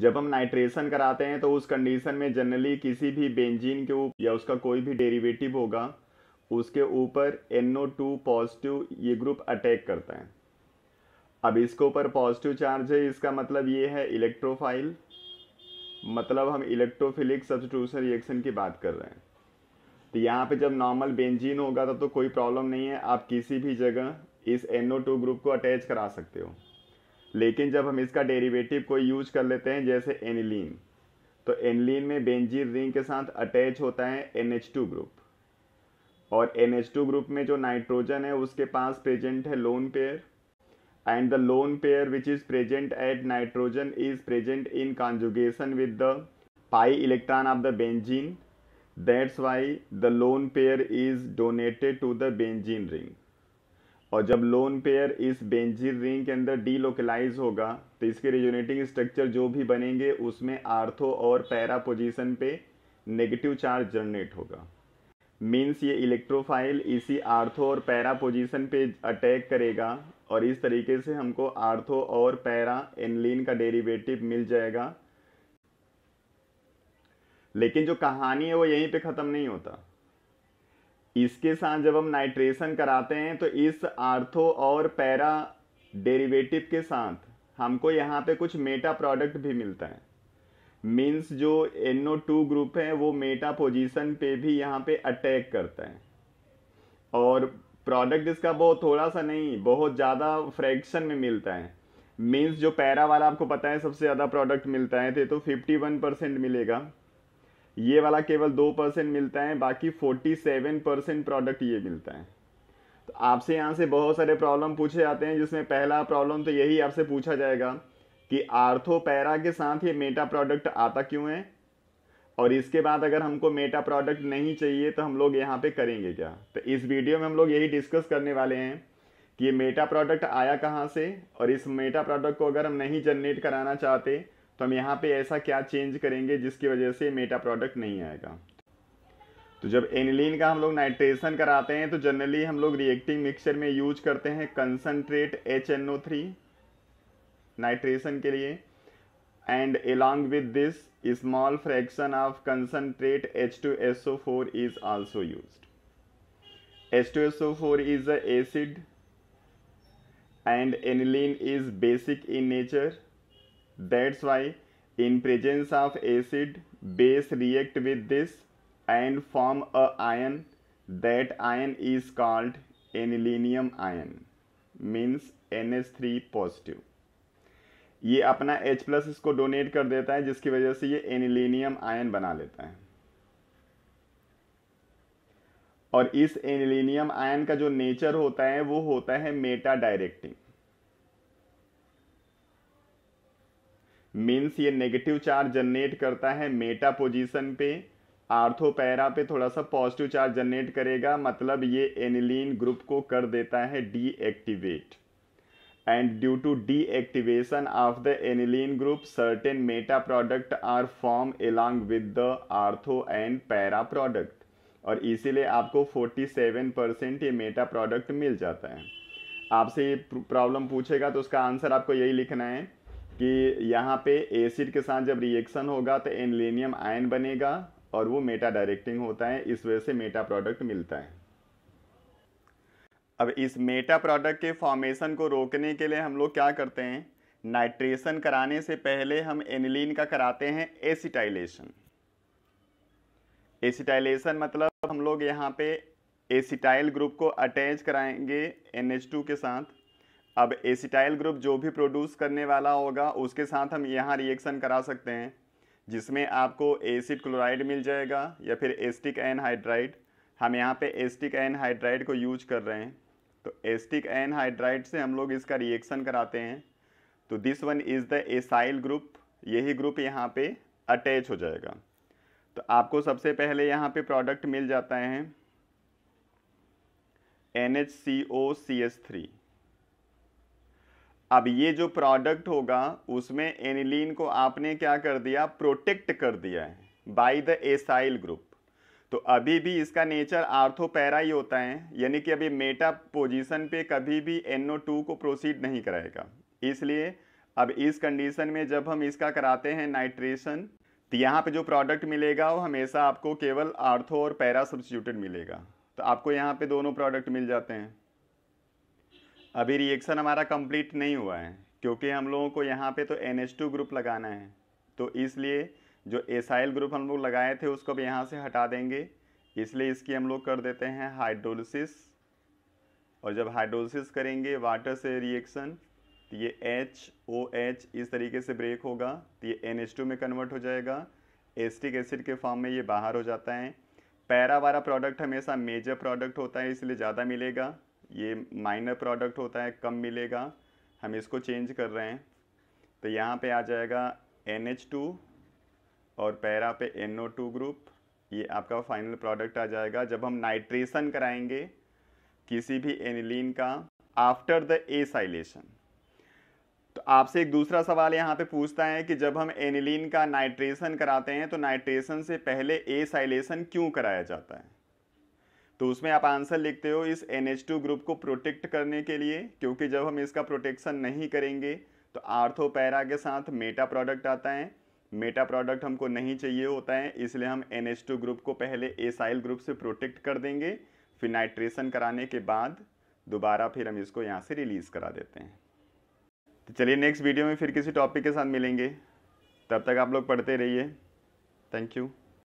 जब हम नाइट्रेशन कराते हैं तो उस कंडीशन में जनरली किसी भी बेंजीन के ऊपर या उसका कोई भी डेरिवेटिव होगा उसके ऊपर NO2 पॉजिटिव ये ग्रुप अटैक करता है अब इसके ऊपर पॉजिटिव चार्ज है इसका मतलब ये है इलेक्ट्रोफाइल मतलब हम इलेक्ट्रोफिलिक सब्सटीट्यूशन रिएक्शन की बात कर रहे हैं तो यहाँ पे जब नॉर्मल बेंजीन होगा तो, तो कोई प्रॉब्लम नहीं है आप किसी भी जगह इस NO2 ग्रुप को अटैच करा सकते हो लेकिन जब हम इसका डेरिवेटिव कोई यूज कर लेते हैं जैसे एनिलीन तो एनिलीन में बेंजीन रिंग के साथ अटैच होता है एन ग्रुप और एन ग्रुप में जो नाइट्रोजन है उसके पास प्रेजेंट है lone pair and the lone pair which is present at nitrogen is present in conjugation with the pi electron of the benzene that's why the lone pair is donated to the benzene ring और जब lone pair इस बेंजिर ring के अंदर delocalise होगा तो इसके resonating structure जो भी बनेंगे उसमें आर्थो और पैरा पोजीशन पे नेगेटिव चार्ज जनरेट होगा मीन्स ये इलेक्ट्रोफाइल इसी आर्थो और पैरा पोजीशन पे अटैक करेगा और इस तरीके से हमको आर्थो और पैरा एनलिन का डेरिवेटिव मिल जाएगा लेकिन जो कहानी है वो यहीं पे ख़त्म नहीं होता इसके साथ जब हम नाइट्रेशन कराते हैं तो इस आर्थो और पैरा डेरिवेटिव के साथ हमको यहाँ पे कुछ मेटा प्रोडक्ट भी मिलता है मीन्स जो एनओ टू ग्रुप है वो मेटा पोजीशन पे भी यहाँ पे अटैक करता है और प्रोडक्ट इसका बहुत थोड़ा सा नहीं बहुत ज़्यादा फ्रैक्शन में मिलता है मीन्स जो पैरा वाला आपको पता है सबसे ज़्यादा प्रोडक्ट मिलता है तो 51 परसेंट तो मिलेगा ये वाला केवल दो परसेंट मिलता है बाकी फोर्टी सेवन परसेंट प्रोडक्ट ये मिलता है तो आपसे यहाँ से बहुत सारे प्रॉब्लम पूछे जाते हैं जिसमें पहला प्रॉब्लम तो यही आपसे पूछा जाएगा कि आर्थो पैरा के साथ ये मेटा प्रोडक्ट आता क्यों है और इसके बाद अगर हमको मेटा प्रोडक्ट नहीं चाहिए तो हम लोग यहाँ पे करेंगे क्या तो इस वीडियो में हम लोग यही डिस्कस करने वाले हैं कि ये मेटा प्रोडक्ट आया कहाँ से और इस मेटा प्रोडक्ट को अगर हम नहीं जनरेट कराना चाहते तो हम यहाँ पे ऐसा क्या चेंज करेंगे जिसकी वजह से मेटा प्रोडक्ट नहीं आएगा तो जब एनिलीन का हम लोग नाइट्रेशन कराते हैं तो जनरली हम लोग रिएक्टिंग मिक्सचर में यूज करते हैं concentrate H N O three nitration के लिए and along with this small fraction of concentrate H two S O four is also use H two S O four is a acid and aniline is basic in nature that's why in presence of acid base react with this and form a ion that ion is called anilinium ion means N S three positive ये अपना H plus इसको donate कर देता है जिसकी वजह से ये एनिलीनियम आयन बना लेता है और इस एनिलीनियम आयन का जो नेचर होता है वो होता है मेटा डायरेक्टिंग मीन्स ये नेगेटिव चार्ज जनरेट करता है मेटा पोजीशन पे आर्थो पैरा पे थोड़ा सा पॉजिटिव चार्ज जनरेट करेगा मतलब ये एनिलीन ग्रुप को कर देता है deactivate and due to deactivation of the aniline group certain meta product are form along with the ortho and para product और इसीलिए आपको 47 परसेंट ये मेटा प्रोडक्ट मिल जाता है आपसे ये प्रॉब्लम पूछेगा तो उसका आंसर आपको यही लिखना है कि यहाँ पे एसिड के साथ जब रिएक्शन होगा तो एनलेनियम आयन बनेगा और वो मेटा डायरेक्टिंग होता है इस वजह से मेटा प्रोडक्ट मिलता है अब इस मेटा प्रोडक्ट के फॉर्मेशन को रोकने के लिए हम लोग क्या करते हैं नाइट्रेशन कराने से पहले हम एनिलीन का कराते हैं एसिटाइलेशन एसिटाइलेशन मतलब हम लोग यहाँ पे एसिटाइल ग्रुप को अटैच कराएंगे एन के साथ अब एसिटाइल ग्रुप जो भी प्रोड्यूस करने वाला होगा उसके साथ हम यहाँ रिएक्शन करा सकते हैं जिसमें आपको एसिड क्लोराइड मिल जाएगा या फिर एस्टिक एन हाइड्राइड हम यहाँ पे एस्टिक एन हाइड्राइड को यूज कर रहे हैं तो एस्टिक एन हाइड्राइड से हम लोग इसका रिएक्शन कराते हैं तो this one is the acyl group यही ग्रुप यहाँ पे अटैच हो जाएगा तो आपको सबसे पहले यहाँ पे प्रोडक्ट मिल जाता है N H C O C S three अब ये जो प्रोडक्ट होगा उसमें एनिलीन को आपने क्या कर दिया प्रोटेक्ट कर दिया है बाय द एसाइल ग्रुप तो अभी भी इसका नेचर आर्थोपैरा ही होता है यानी कि अभी मेटा पोजीशन पे कभी भी एनओ टू को प्रोसीड नहीं कराएगा इसलिए अब इस कंडीशन में जब हम इसका कराते हैं नाइट्रेशन तो यहाँ पे जो प्रोडक्ट मिलेगा वो हमेशा आपको केवल आर्थो और पैरा सब्सिट्यूटेड मिलेगा तो आपको यहाँ पे दोनों प्रोडक्ट मिल जाते हैं अभी रिएक्शन हमारा कंप्लीट नहीं हुआ है क्योंकि हम लोगों को यहाँ पे तो एन ग्रुप लगाना है तो इसलिए जो एसाइल ग्रुप हम लोग लगाए थे उसको अब यहाँ से हटा देंगे इसलिए इसकी हम लोग कर देते हैं हाइड्रोलिस और जब हाइड्रोलिस करेंगे वाटर से रिएक्शन तो ये एच ओ एच इस तरीके से ब्रेक होगा तो ये एन एस टू में कन्वर्ट हो जाएगा एस्टिक एसिड के फॉर्म में ये बाहर हो जाता है पैरा वाला प्रोडक्ट हमेशा मेजर प्रोडक्ट होता है इसलिए ज़्यादा मिलेगा ये माइनर प्रोडक्ट होता है कम मिलेगा हम इसको चेंज कर रहे हैं तो यहाँ पे आ जाएगा एन एच टू और पैरा पे एन टू ग्रुप ये आपका फाइनल प्रोडक्ट आ जाएगा जब हम नाइट्रेशन कराएंगे किसी भी एनिलीन का आफ्टर द एसाइलेशन तो आपसे एक दूसरा सवाल यहाँ पे पूछता है कि जब हम एनिलीन का नाइट्रेशन कराते हैं तो नाइट्रेशन से पहले एसाइलेशन क्यों कराया जाता है तो उसमें आप आंसर लिखते हो इस एन ग्रुप को प्रोटेक्ट करने के लिए क्योंकि जब हम इसका प्रोटेक्शन नहीं करेंगे तो आर्थोपैरा के साथ मेटा प्रोडक्ट आता है मेटा प्रोडक्ट हमको नहीं चाहिए होता है इसलिए हम एन ग्रुप को पहले एसाइल ग्रुप से प्रोटेक्ट कर देंगे फिर नाइट्रेशन कराने के बाद दोबारा फिर हम इसको यहाँ से रिलीज़ करा देते हैं तो चलिए नेक्स्ट वीडियो में फिर किसी टॉपिक के साथ मिलेंगे तब तक आप लोग पढ़ते रहिए थैंक यू